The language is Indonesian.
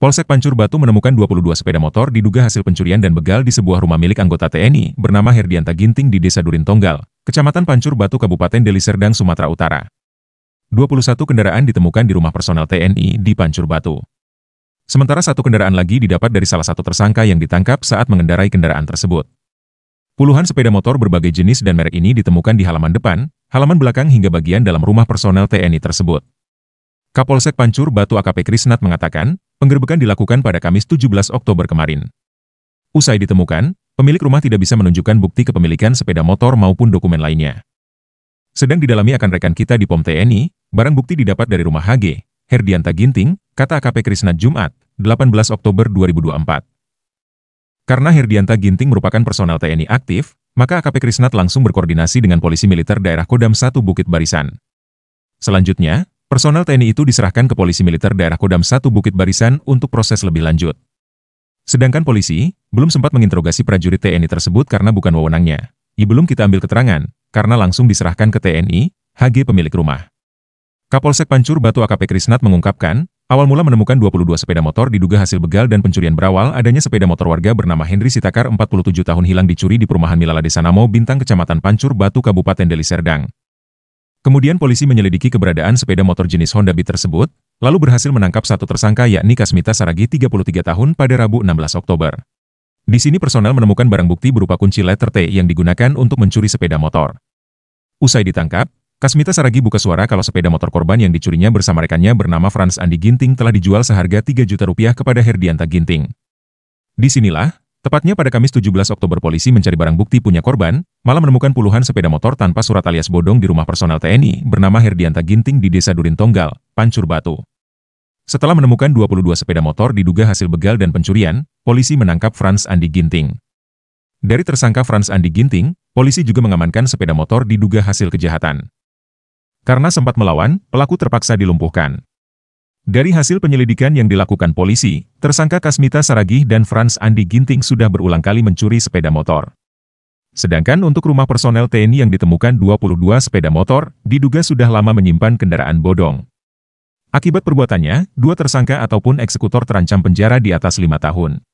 Polsek Pancur Batu menemukan 22 sepeda motor diduga hasil pencurian dan begal di sebuah rumah milik anggota TNI bernama Herdianta Ginting di Desa Durin Tonggal, Kecamatan Pancur Batu Kabupaten Deli Serdang, Sumatera Utara. 21 kendaraan ditemukan di rumah personel TNI di Pancur Batu. Sementara satu kendaraan lagi didapat dari salah satu tersangka yang ditangkap saat mengendarai kendaraan tersebut. Puluhan sepeda motor berbagai jenis dan merek ini ditemukan di halaman depan, halaman belakang hingga bagian dalam rumah personel TNI tersebut. Kapolsek Pancur Batu AKP Krisnat mengatakan, Penggerbekan dilakukan pada Kamis 17 Oktober kemarin. Usai ditemukan, pemilik rumah tidak bisa menunjukkan bukti kepemilikan sepeda motor maupun dokumen lainnya. Sedang didalami akan rekan kita di POM TNI, barang bukti didapat dari rumah HG, Herdianta Ginting, kata AKP Krisna Jumat, 18 Oktober 2024. Karena Herdianta Ginting merupakan personel TNI aktif, maka AKP Krisnat langsung berkoordinasi dengan polisi militer daerah Kodam 1 Bukit Barisan. Selanjutnya, Personel TNI itu diserahkan ke polisi militer daerah Kodam 1 Bukit Barisan untuk proses lebih lanjut. Sedangkan polisi, belum sempat menginterogasi prajurit TNI tersebut karena bukan wewenangnya. Ia belum kita ambil keterangan, karena langsung diserahkan ke TNI, HG pemilik rumah. Kapolsek Pancur Batu AKP Krisnat mengungkapkan, awal mula menemukan 22 sepeda motor diduga hasil begal dan pencurian berawal adanya sepeda motor warga bernama Henry Sitakar 47 tahun hilang dicuri di perumahan Milala Desa Namo, Bintang, Kecamatan Pancur Batu, Kabupaten Deli Serdang. Kemudian polisi menyelidiki keberadaan sepeda motor jenis Honda Beat tersebut, lalu berhasil menangkap satu tersangka yakni Kasmita Saragi 33 tahun pada Rabu 16 Oktober. Di sini personel menemukan barang bukti berupa kunci letter T yang digunakan untuk mencuri sepeda motor. Usai ditangkap, Kasmita Saragi buka suara kalau sepeda motor korban yang dicurinya bersama rekannya bernama Franz Andi Ginting telah dijual seharga 3 juta rupiah kepada Herdianta Ginting. Disinilah, Tepatnya pada Kamis 17 Oktober polisi mencari barang bukti punya korban, malah menemukan puluhan sepeda motor tanpa surat alias bodong di rumah personal TNI bernama Herdianta Ginting di Desa Durin Tonggal, Pancur Batu. Setelah menemukan 22 sepeda motor diduga hasil begal dan pencurian, polisi menangkap Franz Andi Ginting. Dari tersangka Franz Andi Ginting, polisi juga mengamankan sepeda motor diduga hasil kejahatan. Karena sempat melawan, pelaku terpaksa dilumpuhkan. Dari hasil penyelidikan yang dilakukan polisi, tersangka Kasmita Saragih dan Franz Andi Ginting sudah berulang kali mencuri sepeda motor. Sedangkan untuk rumah personel TNI yang ditemukan 22 sepeda motor, diduga sudah lama menyimpan kendaraan bodong. Akibat perbuatannya, dua tersangka ataupun eksekutor terancam penjara di atas lima tahun.